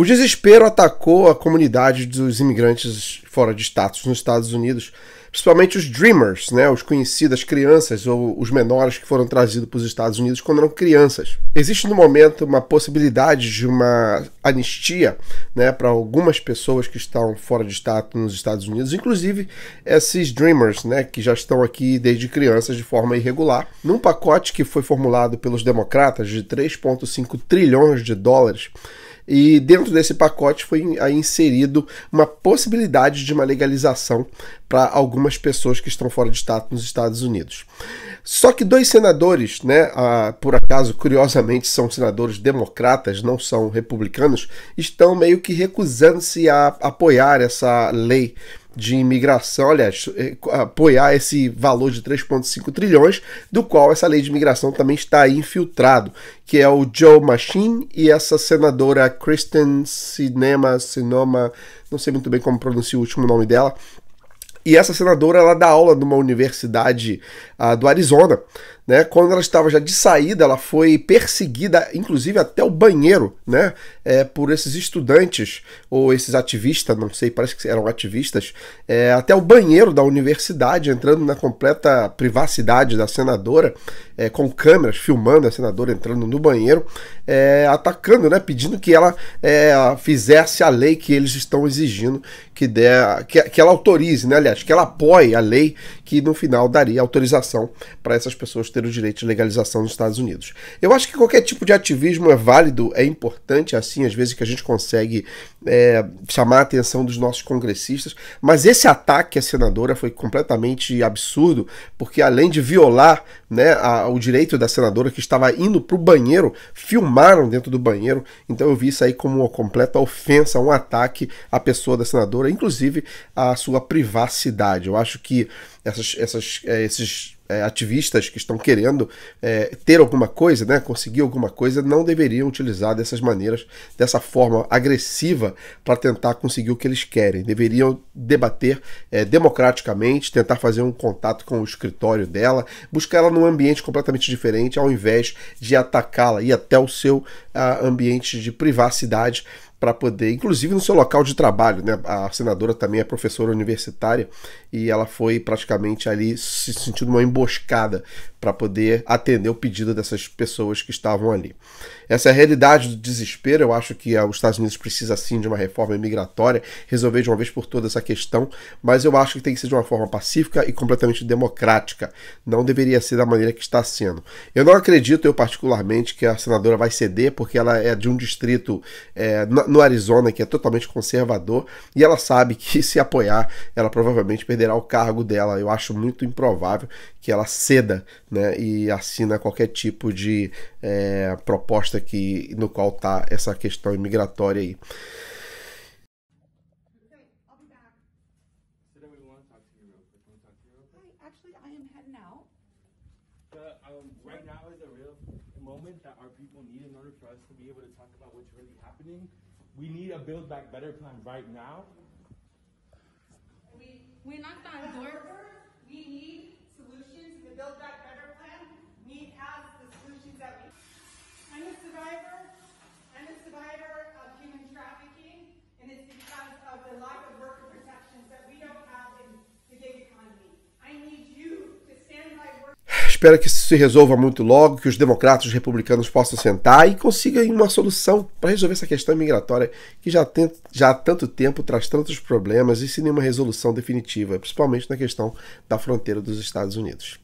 O desespero atacou a comunidade dos imigrantes fora de status nos Estados Unidos, principalmente os Dreamers, né, os conhecidos crianças ou os menores que foram trazidos para os Estados Unidos quando eram crianças. Existe no momento uma possibilidade de uma anistia né, para algumas pessoas que estão fora de status nos Estados Unidos, inclusive esses Dreamers, né, que já estão aqui desde crianças de forma irregular, num pacote que foi formulado pelos democratas de 3,5 trilhões de dólares e dentro desse pacote foi aí inserido uma possibilidade de uma legalização para algumas pessoas que estão fora de status nos Estados Unidos. Só que dois senadores, né, por acaso, curiosamente, são senadores democratas, não são republicanos, estão meio que recusando-se a apoiar essa lei de imigração, aliás, eh, apoiar esse valor de 3,5 trilhões, do qual essa lei de imigração também está infiltrado, que é o Joe Machine e essa senadora Kristen Sinema, Sinoma, não sei muito bem como pronuncia o último nome dela, e essa senadora ela dá aula numa universidade ah, do Arizona, né? Quando ela estava já de saída, ela foi perseguida, inclusive até o banheiro, né? É, por esses estudantes ou esses ativistas, não sei, parece que eram ativistas, é, até o banheiro da universidade, entrando na completa privacidade da senadora, é, com câmeras filmando a senadora entrando no banheiro, é, atacando, né? Pedindo que ela é, fizesse a lei que eles estão exigindo que dê, que, que ela autorize, né? Aliás, que ela apoie a lei que no final daria autorização para essas pessoas ter o direito de legalização nos Estados Unidos. Eu acho que qualquer tipo de ativismo é válido, é importante, assim, às vezes que a gente consegue é, chamar a atenção dos nossos congressistas, mas esse ataque à senadora foi completamente absurdo, porque além de violar né, a, o direito da senadora que estava indo para o banheiro, filmaram dentro do banheiro, então eu vi isso aí como uma completa ofensa, um ataque à pessoa da senadora, inclusive à sua privacidade. Eu acho que essas, essas, é, esses é, ativistas que estão querendo é, ter alguma coisa, né, conseguir alguma coisa, não deveriam utilizar dessas maneiras, dessa forma agressiva para tentar conseguir o que eles querem. Deveriam debater é, democraticamente, tentar fazer um contato com o escritório dela, buscar ela num ambiente completamente diferente, ao invés de atacá-la e até o seu a, ah, ambiente de privacidade para poder, inclusive no seu local de trabalho, né? A senadora também é professora universitária e ela foi praticamente ali se sentindo uma emboscada para poder atender o pedido dessas pessoas que estavam ali. Essa é a realidade do desespero. Eu acho que ah, os Estados Unidos precisa sim de uma reforma imigratória, resolver de uma vez por todas essa questão, mas eu acho que tem que ser de uma forma pacífica e completamente democrática. Não deveria ser da maneira que está sendo. Eu não acredito, eu particularmente, que a senadora vai ceder porque ela é de um distrito é, no Arizona, que é totalmente conservador, e ela sabe que se apoiar, ela provavelmente perderá o cargo dela. Eu acho muito improvável que ela ceda né, e assina qualquer tipo de é, proposta que, no qual está essa questão imigratória aí. Uh, real that our people need in order for us to be able to talk about what's really happening We need a Build Back Better plan right now. We, we're not espera que isso se resolva muito logo, que os democratas e os republicanos possam sentar e consigam uma solução para resolver essa questão migratória que já, tem, já há tanto tempo traz tantos problemas e sem nenhuma resolução definitiva, principalmente na questão da fronteira dos Estados Unidos.